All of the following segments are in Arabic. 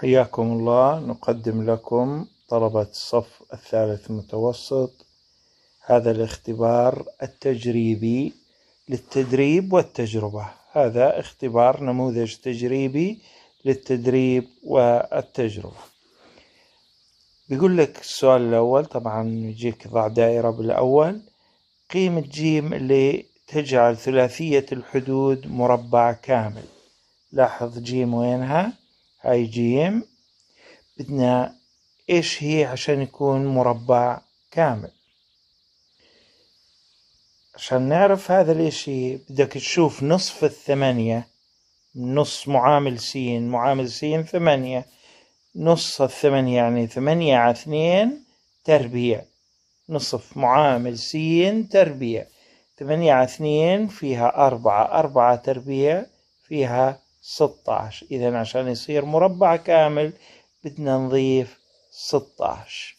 حياكم الله نقدم لكم طلبة الصف الثالث متوسط هذا الاختبار التجريبي للتدريب والتجربة هذا اختبار نموذج تجريبي للتدريب والتجربة بيقول لك السؤال الأول طبعا يجيك ضع دائرة بالأول قيمة جيم اللي تجعل ثلاثية الحدود مربع كامل لاحظ جيم وينها اي جي ام بدنا ايش هي عشان يكون مربع كامل عشان نعرف هذا الاشي بدك تشوف نصف الثمانية نص معامل سين معامل سين ثمانية نص الثمانية يعني ثمانية على اثنين تربيع نصف معامل سين تربيع ثمانية على اثنين فيها أربعة أربعة تربيع فيها 16 إذا عشان يصير مربع كامل بدنا نضيف 16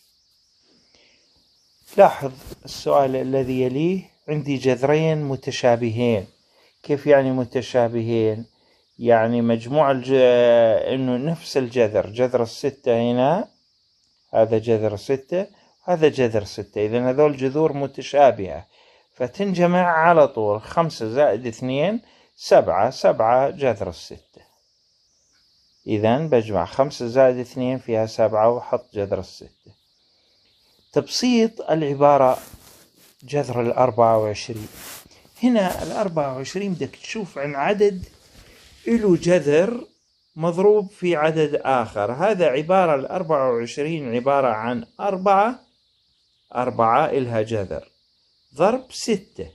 لاحظ السؤال الذي يليه عندي جذرين متشابهين كيف يعني متشابهين يعني مجموع الج... انه نفس الجذر جذر الستة هنا هذا جذر ستة هذا جذر ستة اذا هذول جذور متشابهة فتنجمع على طول خمسة زائد اثنين سبعة سبعة جذر الستة إذا بجمع خمسة زائد اثنين فيها سبعة وحط جذر الستة تبسيط العبارة جذر الأربعة وعشرين هنا الأربعة وعشرين بدك تشوف عن عدد له جذر مضروب في عدد آخر هذا عبارة الأربعة وعشرين عبارة عن أربعة أربعة إلها جذر ضرب ستة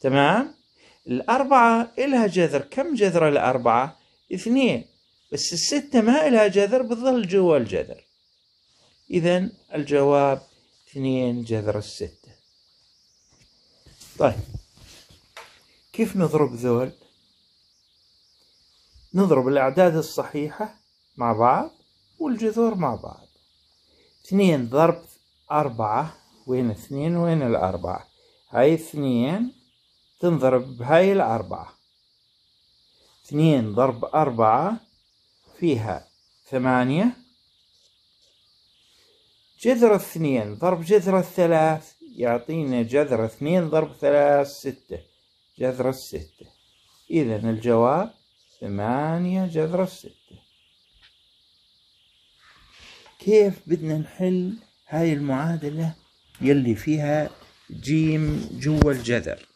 تمام الأربعة إلها جذر كم جذر الأربعة اثنين بس الستة ما إلها جذر بتظل جوا الجذر إذا الجواب اثنين جذر الستة طيب كيف نضرب ذول نضرب الأعداد الصحيحة مع بعض والجذور مع بعض اثنين ضرب أربعة وين اثنين وين الأربعة هاي اثنين تنضرب بهاي الأربعة اثنين ضرب أربعة فيها ثمانية جذر اثنين ضرب جذر الثلاث يعطينا جذر اثنين ضرب ثلاث ستة جذر الستة إذا الجواب ثمانية جذر الستة كيف بدنا نحل هاي المعادلة يلي فيها جيم جوا الجذر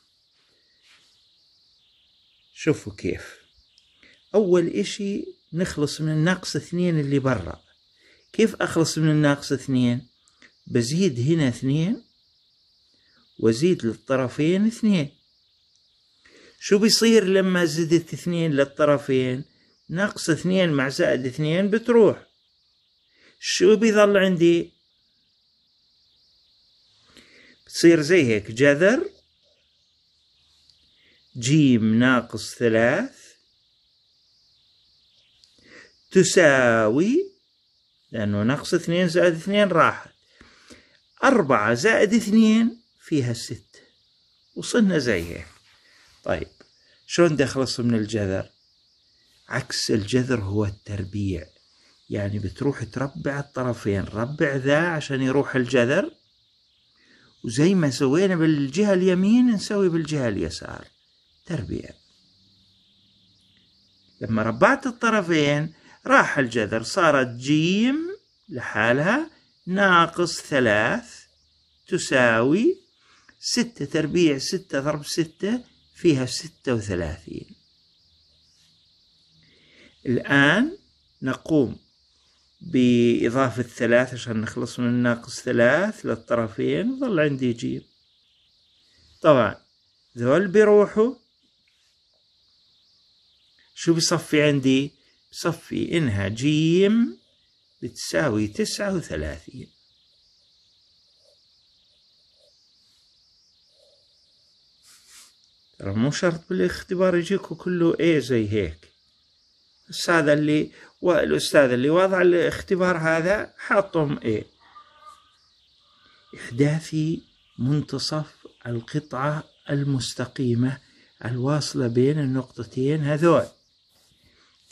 شوفوا كيف أول إشي نخلص من الناقص اثنين اللي برا كيف أخلص من الناقص اثنين بزيد هنا اثنين وزيد للطرفين اثنين شو بيصير لما زدت اثنين للطرفين ناقص اثنين مع زائد اثنين بتروح شو بيظل عندي بتصير زي هيك جذر جيم ناقص ثلاث تساوي لأنه نقص اثنين زائد اثنين راحت أربعة زائد اثنين فيها ستة وصلنا زيها طيب شلون نخلص من الجذر عكس الجذر هو التربيع يعني بتروح تربع الطرفين ربع ذا عشان يروح الجذر وزي ما سوينا بالجهة اليمين نسوي بالجهة اليسار تربية لما ربعت الطرفين راح الجذر صارت جيم لحالها ناقص ثلاث تساوي ستة تربيع ستة ضرب ستة فيها ستة وثلاثين الآن نقوم بإضافة ثلاث عشان نخلص من ناقص ثلاث للطرفين ظل عندي جيم طبعا ذول بيروحوا شو بصفي عندي بصفي إنها جيم بتساوي تسعة وثلاثين ترى مو شرط بالاختبار يجيكوا كله ايه زي هيك بس هذا اللي والأستاذ اللي وضع الاختبار هذا حطهم ايه إحداثي منتصف القطعة المستقيمة الواصلة بين النقطتين هذول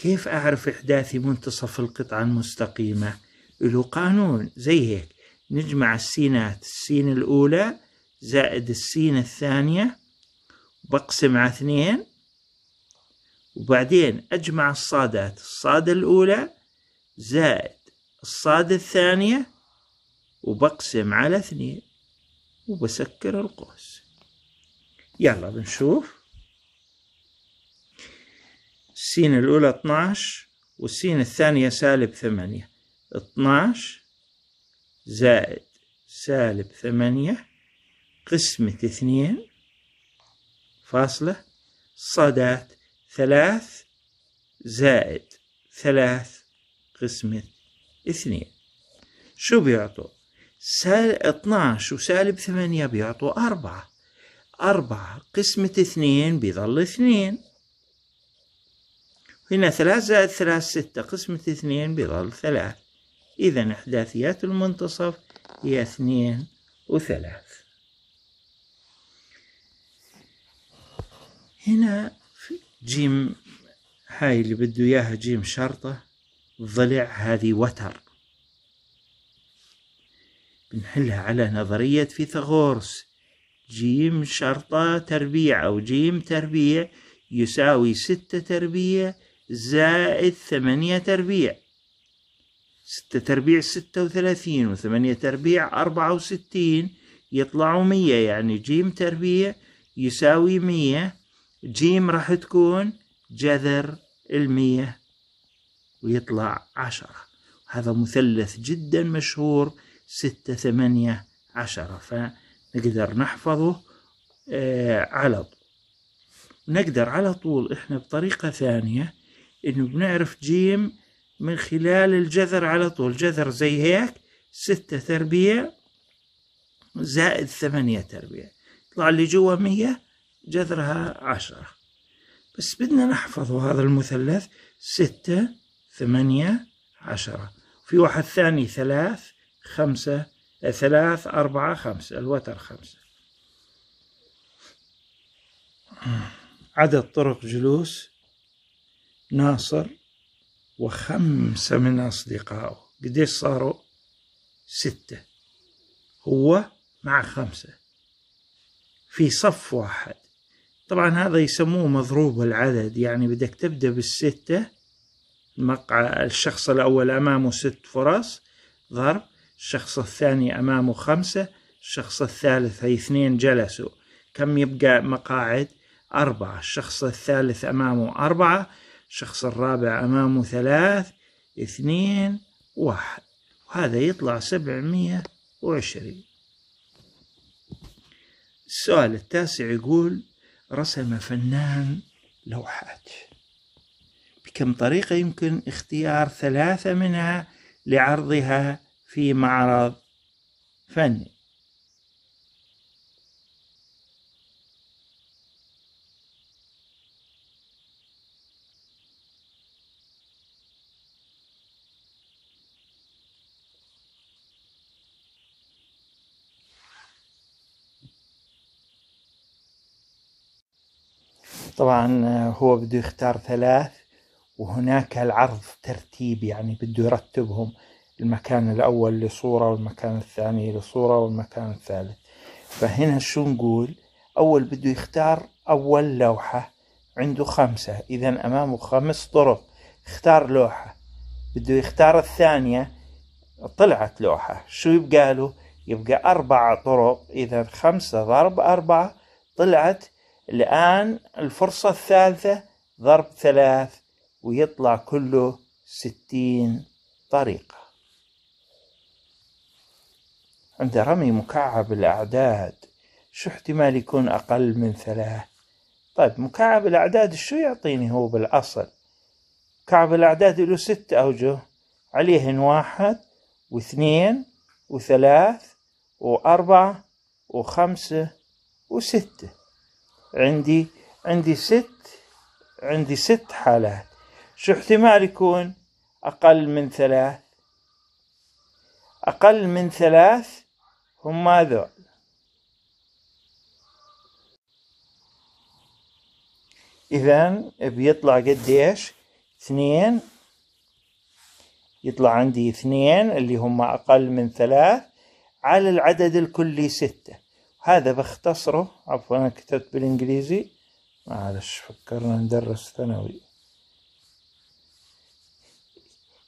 كيف أعرف إحداثي منتصف القطعة المستقيمة له قانون زي هيك نجمع السينات السين الأولى زائد السين الثانية بقسم على اثنين وبعدين أجمع الصادات الصاد الأولى زائد الصاد الثانية وبقسم على اثنين وبسكر القوس يلا بنشوف السين الأولى 12 والسين الثانية سالب ثمانية 12 زائد سالب ثمانية قسمة اثنين فاصلة صادات ثلاث زائد ثلاث قسمة اثنين شو بيعطوا سال 12 وسالب ثمانية بيعطوا أربعة أربعة قسمة اثنين بيظل اثنين هنا ثلاث زائد ثلاث ستة قسمة اثنين بظل ثلاث إذا إحداثيات المنتصف هي اثنين وثلاث هنا جيم هاي اللي بده إياها جيم شرطة ضلع هذه وتر بنحلها على نظرية فيثاغورس جيم شرطة تربيع أو جيم تربيع يساوي ستة تربيع زائد ثمانية تربيع ستة تربيع ستة وثلاثين وثمانية تربيع أربعة وستين يطلعوا مية يعني جيم تربيع يساوي مية جيم راح تكون جذر المية ويطلع عشرة هذا مثلث جدا مشهور ستة ثمانية عشرة فنقدر نحفظه آه، على طول نقدر على طول احنا بطريقة ثانية انه بنعرف جيم من خلال الجذر على طول جذر زي هيك ستة تربيع زائد ثمانية تربيع يطلع اللي جوا مية جذرها عشرة بس بدنا نحفظ هذا المثلث ستة ثمانية عشرة في واحد ثاني ثلاث خمسة ثلاث أربعة خمسة الوتر خمسة عدد طرق جلوس ناصر وخمسة من أصدقائه قديش صاروا ستة هو مع خمسة في صف واحد طبعا هذا يسموه مضروب العدد يعني بدك تبدأ بالستة المقع الشخص الأول أمامه ست فرص ضرب الشخص الثاني أمامه خمسة الشخص الثالث هي اثنين جلسوا كم يبقى مقاعد أربعة الشخص الثالث أمامه أربعة الشخص الرابع أمامه ثلاث اثنين واحد وهذا يطلع سبعمية وعشرين السؤال التاسع يقول رسم فنان لوحات بكم طريقة يمكن اختيار ثلاثة منها لعرضها في معرض فني طبعا آه، هو بده يختار ثلاث وهناك العرض ترتيب يعني بده يرتبهم المكان الأول لصورة والمكان الثاني لصورة والمكان الثالث فهنا شو نقول أول بده يختار أول لوحة عنده خمسة إذا أمامه خمس طرق اختار لوحة بده يختار الثانية طلعت لوحة شو يبقى له يبقى أربعة طرق إذا خمسة ضرب أربعة طلعت الآن الفرصة الثالثة ضرب ثلاث ويطلع كله ستين طريقة عند رمي مكعب الأعداد شو احتمال يكون أقل من ثلاث طيب مكعب الأعداد شو يعطيني هو بالأصل مكعب الأعداد له ست أوجه عليهن واحد واثنين وثلاث وأربعة وخمسة وستة عندي عندي ست عندي ست حالات شو احتمال يكون أقل من ثلاث أقل من ثلاث هم ذول إذا بيطلع قديش اثنين يطلع عندي اثنين اللي هم أقل من ثلاث على العدد الكلي ستة هذا باختصره عفوا أنا كتبت بالإنجليزي معلش فكرنا ندرس ثانوي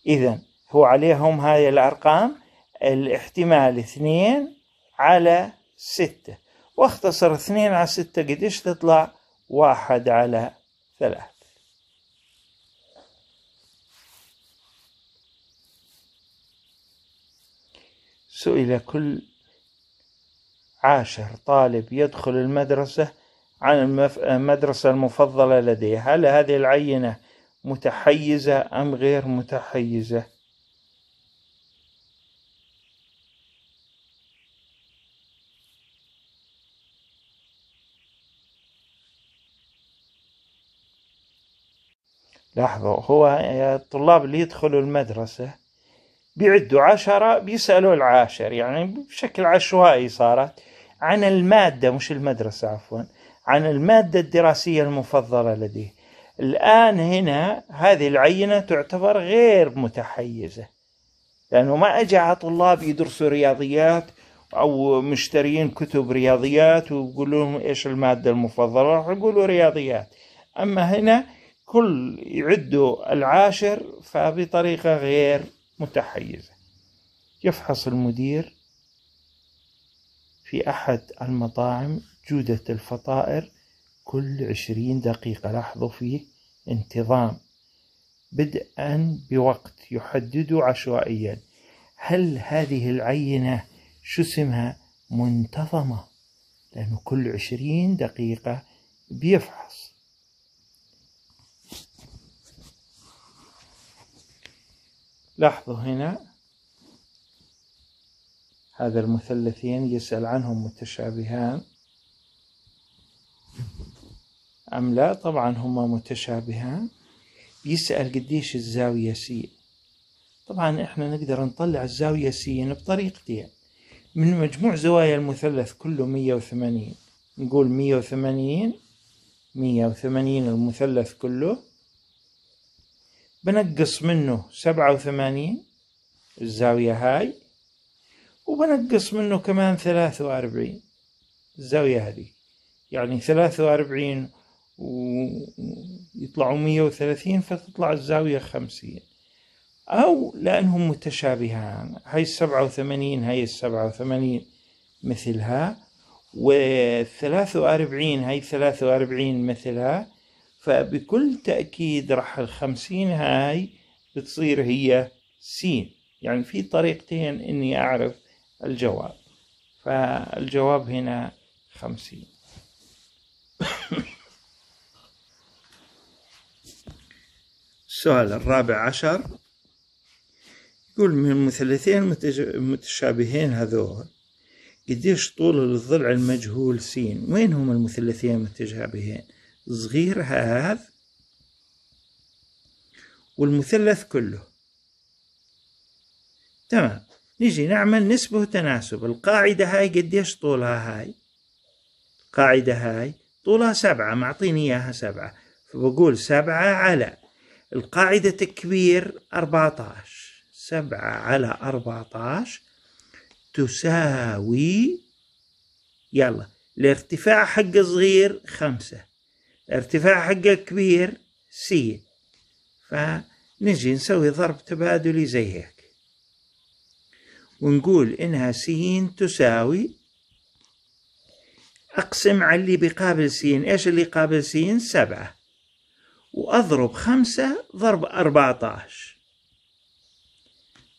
إذا هو عليهم هاي الأرقام الاحتمال اثنين على ستة واختصر اثنين على ستة قديش تطلع واحد على ثلاث سئل كل عاشر طالب يدخل المدرسة عن المدرسة المفضلة لديه هل هذه العينة متحيزة أم غير متحيزة لاحظوا هو الطلاب اللي يدخلوا المدرسة بيعدوا عشرة بيسألوا العاشر يعني بشكل عشوائي صارت عن المادة مش المدرسة عفوا عن المادة الدراسية المفضلة لديه الآن هنا هذه العينة تعتبر غير متحيزة لأنه ما أجا طلاب يدرسوا رياضيات أو مشترين كتب رياضيات ويقولوا لهم إيش المادة المفضلة راح يقولوا رياضيات أما هنا كل يعدوا العاشر فبطريقة غير متحيزة يفحص المدير في أحد المطاعم جودة الفطائر كل عشرين دقيقة لاحظوا فيه انتظام بدءا بوقت يحدد عشوائيا هل هذه العينة شو اسمها منتظمة لأنه كل عشرين دقيقة بيفحص لاحظوا هنا هذا المثلثين يسأل عنهم متشابهان أم لا طبعا هما متشابهان يسأل قديش الزاوية سي طبعا احنا نقدر نطلع الزاوية سي بطريقتين من مجموع زوايا المثلث كله مية وثمانين نقول مية وثمانين مية وثمانين المثلث كله بنقص منه سبعة وثمانين الزاوية هاي وبنقص منه كمان ثلاثة وأربعين الزاوية هذه يعني ثلاثة وأربعين ويطلعوا مية وثلاثين فتطلع الزاوية خمسين أو لأنهم متشابهان هاي السبعة وثمانين هاي السبعة وثمانين مثلها والثلاثة وأربعين هاي ثلاثة وأربعين مثلها فبكل تأكيد راح الخمسين هاي بتصير هي سين يعني في طريقتين إني أعرف الجواب فالجواب هنا خمسين السؤال الرابع عشر يقول من المثلثين المتشابهين هذول قديش طول الضلع المجهول سين وين هم المثلثين المتشابهين صغير هذا والمثلث كله تمام نجي نعمل نسبة تناسب القاعدة هاي قديش طولها هاي القاعدة هاي طولها سبعة معطيني إياها سبعة فبقول سبعة على القاعدة تكبير عشر سبعة على عشر تساوي يلا الارتفاع حق صغير خمسة الارتفاع حق كبير سي فنجي نسوي ضرب تبادلي زي هيك ونقول إنها سين تساوي أقسم على اللي بقابل سين إيش اللي قابل سين سبعة وأضرب خمسة ضرب أربعة عشر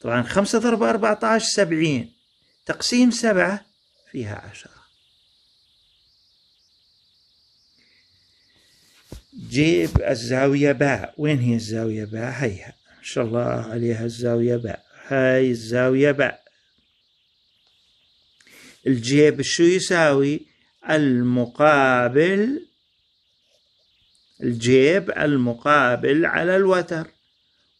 طبعا خمسة ضرب أربعة عشر سبعين تقسيم سبعة فيها عشرة جيب الزاوية باء وين هي الزاوية باء هيها إن شاء الله عليها الزاوية باء هاي الزاوية باء الجيب شو يساوي المقابل الجيب المقابل على الوتر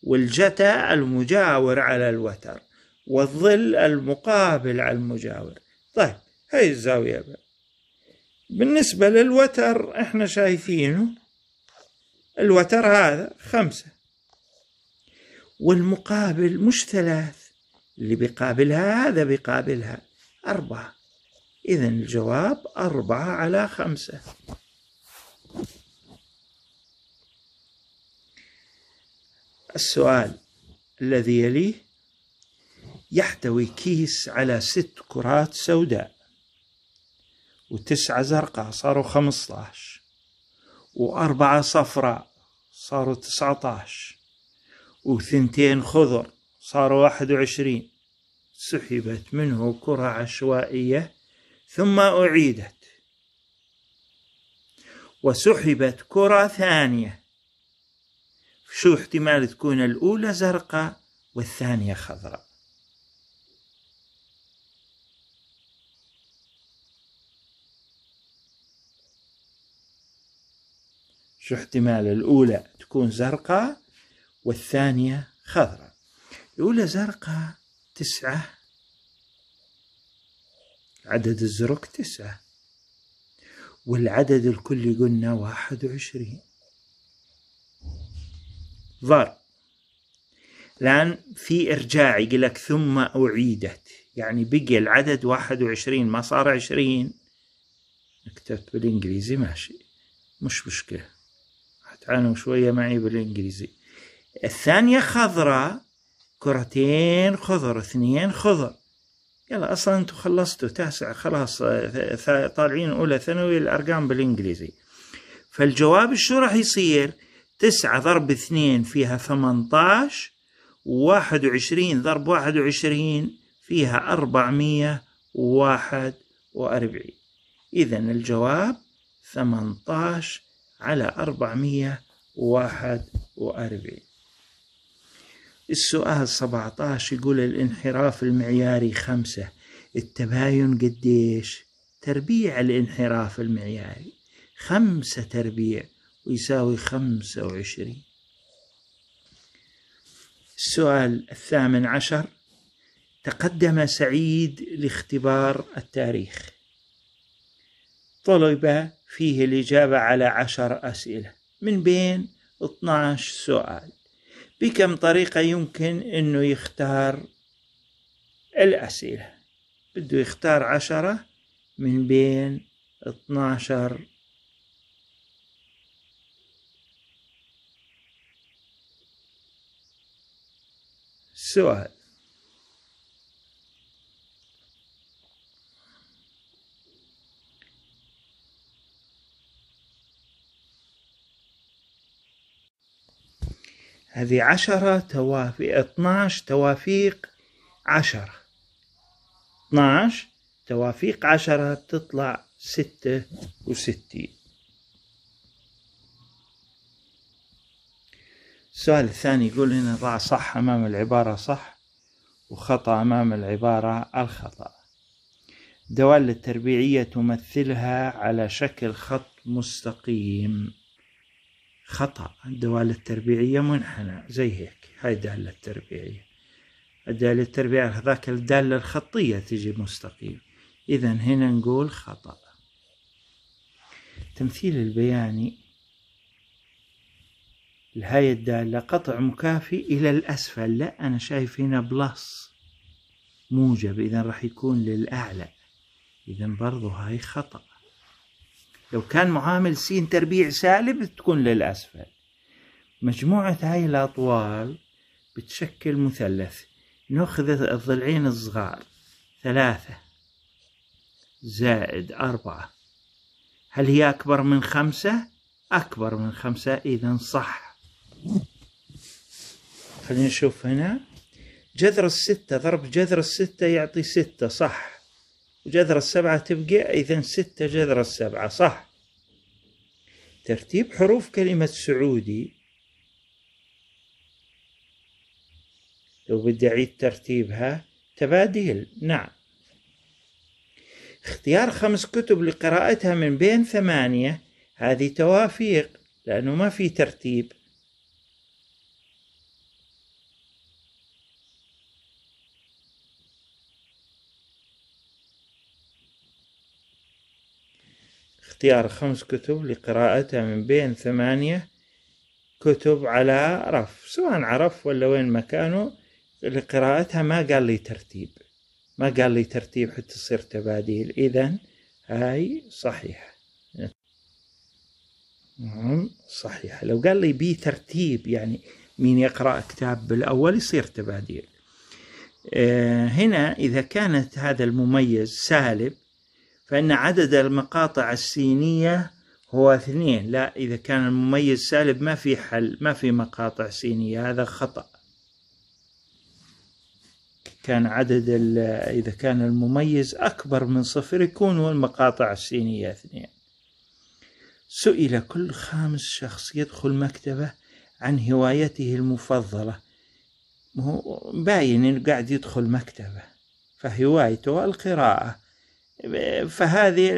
والجتا المجاور على الوتر والظل المقابل على المجاور طيب هاي الزاوية بقى. بالنسبة للوتر احنا شايفينه الوتر هذا خمسة والمقابل مش ثلاث اللي بيقابلها هذا بيقابلها أربعة إذا الجواب أربعة على خمسة السؤال الذي يليه يحتوي كيس على ست كرات سوداء وتسعة زرقاء صاروا خمسة عشر وأربعة صفراء صاروا تسعة عشر وثنتين خضر صاروا واحد وعشرين سحبت منه كرة عشوائية ثم أعيدت وسحبت كرة ثانية شو احتمال تكون الأولى زرقاء والثانية خضراء شو احتمال الأولى تكون زرقاء والثانية خضراء الأولى زرقاء تسعة عدد الزرق تسعة والعدد الكلي قلنا واحد وعشرين ضرب الآن في إرجاع يقول لك ثم أعيدت يعني بقي العدد واحد وعشرين ما صار عشرين كتبت بالإنجليزي ماشي مش مشكلة هتعانوا شوية معي بالإنجليزي الثانية خضراء كرتين خضر اثنين خضر يلا اصلا انتم خلصتوا تاسع خلاص آه، طالعين اولى ثانوي الارقام بالانجليزي فالجواب شو راح يصير تسعة ضرب اثنين فيها ثمنتاش وواحد وعشرين ضرب واحد وعشرين فيها أربعمية وواحد وأربعين إذا الجواب ثمنتاش على أربعمية وواحد وأربعين السؤال 17 يقول الانحراف المعياري خمسة التباين قديش تربيع الانحراف المعياري خمسة تربيع ويساوي خمسة وعشرين السؤال الثامن عشر تقدم سعيد لاختبار التاريخ طلب فيه الإجابة على عشر أسئلة من بين 12 سؤال بكم طريقة يمكن انه يختار الأسئلة بده يختار عشرة من بين اتناشر سؤال هذه عشرة توافي اتناش توافيق عشرة اتناش توافيق عشرة تطلع ستة وستين السؤال الثاني يقول هنا ضع صح أمام العبارة صح وخطأ أمام العبارة الخطأ الدوال التربيعية تمثلها على شكل خط مستقيم خطأ الدوالة التربيعية منحنى زي هيك هاي الدالة التربيعية الدالة التربيعية هذاك الدالة الخطية تجي مستقيم إذا هنا نقول خطأ التمثيل البياني لهاي الدالة قطع مكافي إلى الأسفل لا أنا شايف هنا بلس موجب إذا راح يكون للأعلى إذا برضو هاي خطأ لو كان معامل س تربيع سالب تكون للأسفل مجموعة هاي الأطوال بتشكل مثلث نأخذ الضلعين الصغار ثلاثة زائد أربعة هل هي أكبر من خمسة؟ أكبر من خمسة إذا صح خلينا نشوف هنا جذر الستة ضرب جذر الستة يعطي ستة صح وجذر السبعة تبقى إذا ستة جذر السبعة صح ترتيب حروف كلمة سعودي لو بدي أعيد ترتيبها تباديل نعم اختيار خمس كتب لقراءتها من بين ثمانية هذه توافيق لأنه ما في ترتيب اختيار خمس كتب لقراءتها من بين ثمانية كتب على رف سواء عرف ولا وين مكانه لقراءتها ما قال لي ترتيب ما قال لي ترتيب حتى تصير تباديل إذا هاي صحيحة نعم صحيحة لو قال لي بي ترتيب يعني مين يقرأ كتاب بالأول يصير تباديل آه، هنا إذا كانت هذا المميز سالب فإن عدد المقاطع السينية هو اثنين لا إذا كان المميز سالب ما في حل ما في مقاطع سينية هذا خطأ كان عدد إذا كان المميز أكبر من صفر يكون المقاطع السينية اثنين سئل كل خامس شخص يدخل مكتبة عن هوايته المفضلة باين قاعد يدخل مكتبة فهوايته القراءة فهذه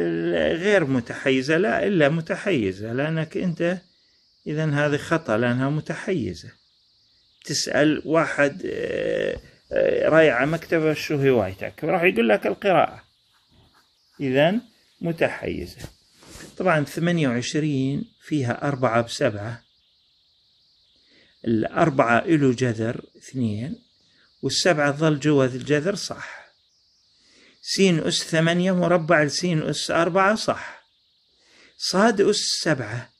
غير متحيزة لا إلا متحيزة لأنك أنت إذا هذه خطأ لأنها متحيزة تسأل واحد آه، آه، رايح مكتبه شو هوايتك راح يقول لك القراءة إذا متحيزة طبعا ثمانية وعشرين فيها أربعة بسبعة الأربعة إلو جذر اثنين والسبعة ظل جوا الجذر صح س أس ثمانية مربع س أس أربعة صح صاد أس سبعة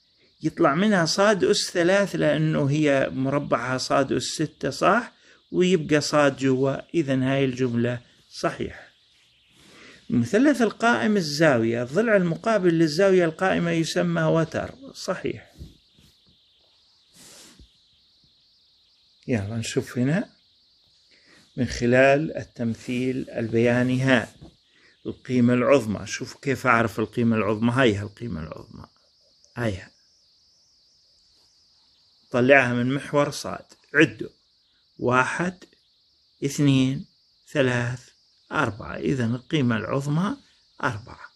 يطلع منها صاد أس ثلاث لأنه هي مربعها صاد أس ستة صح ويبقى صاد جوا إذا هاي الجملة صحيح المثلث القائم الزاوية الضلع المقابل للزاوية القائمة يسمى وتر صحيح يلا نشوف هنا من خلال التمثيل البياني ها القيمة العظمى شوف كيف أعرف القيمة العظمى هاي القيمة العظمى هايها طلعها من محور صاد عدوا واحد اثنين ثلاث أربعة إذا القيمة العظمى أربعة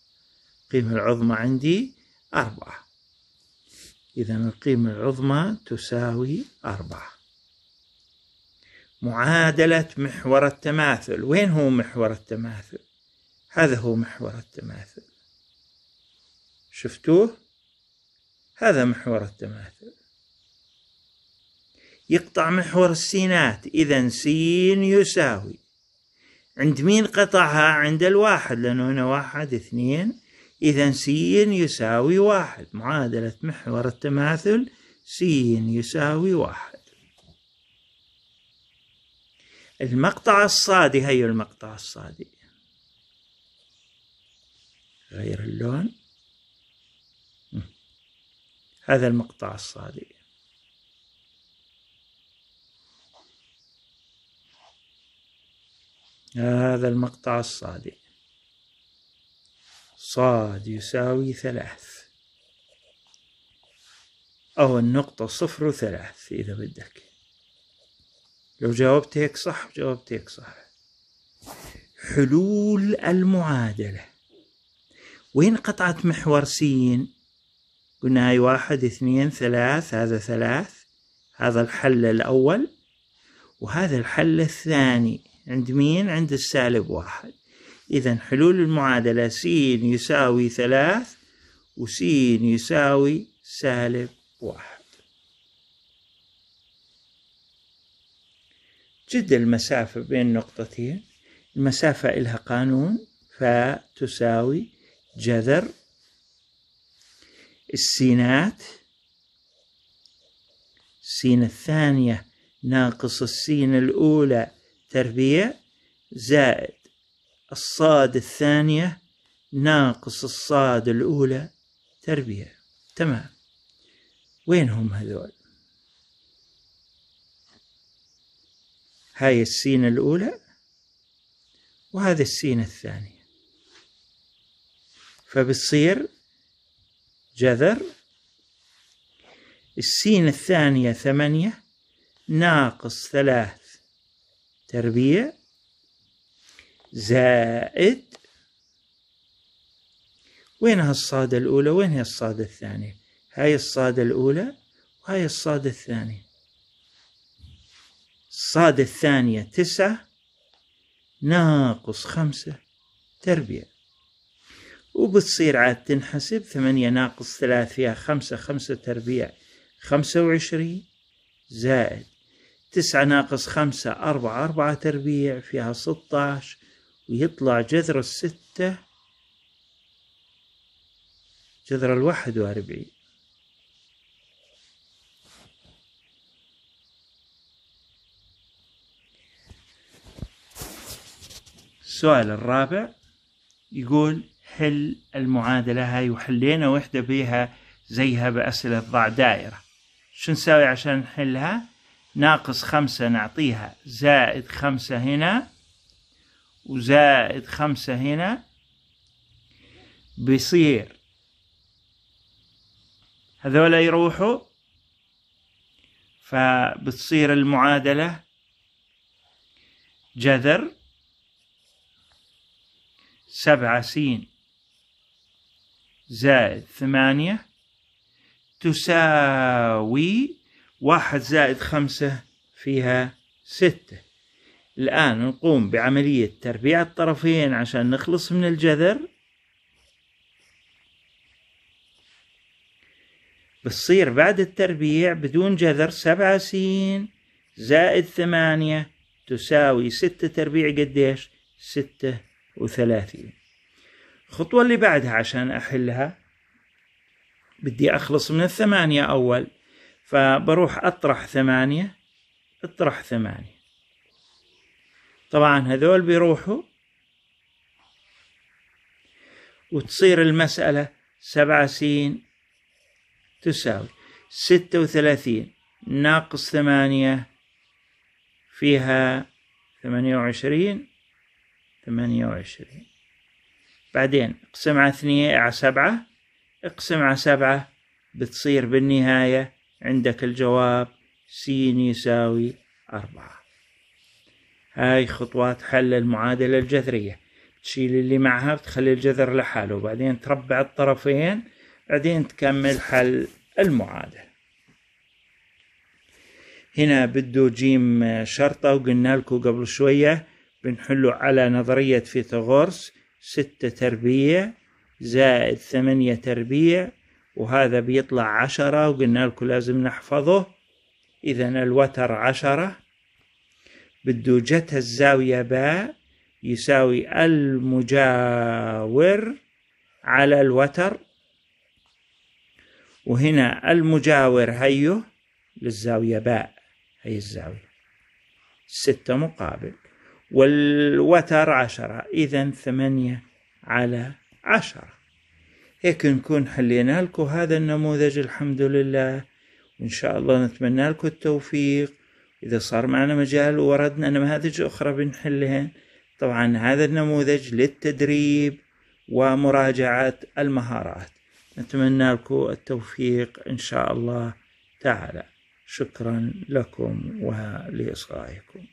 القيمة العظمى عندي أربعة إذا القيمة العظمى تساوي أربعة معادلة محور التماثل وين هو محور التماثل هذا هو محور التماثل شفتوه هذا محور التماثل يقطع محور السينات إذا سين يساوي عند مين قطعها عند الواحد لأنه هنا واحد اثنين إذا سين يساوي واحد معادلة محور التماثل سين يساوي واحد المقطع الصادي هي المقطع الصادي غير اللون هذا المقطع الصادي هذا المقطع الصادي صاد يساوي ثلاث أو النقطة صفر ثلاث إذا بدك لو جاوبت هيك صح جاوبت هيك صح حلول المعادلة وين قطعة محور سين قلنا هاي واحد اثنين ثلاث هذا ثلاث هذا الحل الأول وهذا الحل الثاني عند مين عند السالب واحد إذا حلول المعادلة س يساوي ثلاث وس يساوي سالب واحد جد المسافة بين نقطتين المسافة إلها قانون فتساوي جذر السينات السين الثانية ناقص السين الأولى تربيع زائد الصاد الثانية ناقص الصاد الأولى تربيع تمام وين هم هذول هاي السين الأولى وهذا السين الثاني فبتصير جذر السين الثانية ثمانية ناقص ثلاث تربيع زائد وين هالصادة الأولى وين هي الصادة الثانية هاي الصادة الأولى وهاي الصادة الثانية صاد الثانية تسعة ناقص خمسة تربيع وبتصير عاد تنحسب ثمانية ناقص ثلاث فيها خمسة خمسة تربيع خمسة وعشرين زائد تسعة ناقص خمسة أربعة أربعة تربيع فيها ستاش ويطلع جذر الستة جذر الواحد وأربعين السؤال الرابع يقول حل المعادلة هاي وحلينا وحدة بيها زيها بأسئلة ضع دائرة شو نساوي عشان نحلها ناقص خمسة نعطيها زائد خمسة هنا وزائد خمسة هنا بيصير هذولا يروحوا فبتصير المعادلة جذر سبعة سين زائد ثمانية تساوي واحد زائد خمسة فيها ستة الآن نقوم بعملية تربيع الطرفين عشان نخلص من الجذر بتصير بعد التربيع بدون جذر سبعة سين زائد ثمانية تساوي ستة تربيع قديش ستة وثلاثين الخطوة اللي بعدها عشان أحلها بدي أخلص من الثمانية أول فبروح أطرح ثمانية اطرح ثمانية طبعا هذول بيروحوا وتصير المسألة سبعة سين تساوي ستة وثلاثين ناقص ثمانية فيها ثمانية وعشرين ثمانية وعشرين بعدين اقسم على اثنين على سبعة اقسم على سبعة بتصير بالنهاية عندك الجواب س يساوي أربعة هاي خطوات حل المعادلة الجذرية تشيل اللي معها بتخلي الجذر لحاله وبعدين تربع الطرفين بعدين تكمل حل المعادلة هنا بده جيم شرطة وقلنا لكم قبل شوية بنحله على نظرية فيثاغورس ستة تربيع زائد ثمانية تربيع وهذا بيطلع عشرة وقلنا لكم لازم نحفظه إذا الوتر عشرة بدو بدوجتها الزاوية باء يساوي المجاور على الوتر وهنا المجاور هيه للزاوية باء هي الزاوية ستة مقابل والوتر عشرة إذا ثمانية على عشرة هيك نكون حلينا لكم هذا النموذج الحمد لله وإن شاء الله نتمنى لكم التوفيق إذا صار معنا مجال وردنا نماذج أخرى بنحلها طبعا هذا النموذج للتدريب ومراجعة المهارات نتمنى لكم التوفيق إن شاء الله تعالى شكرا لكم ولإصغائكم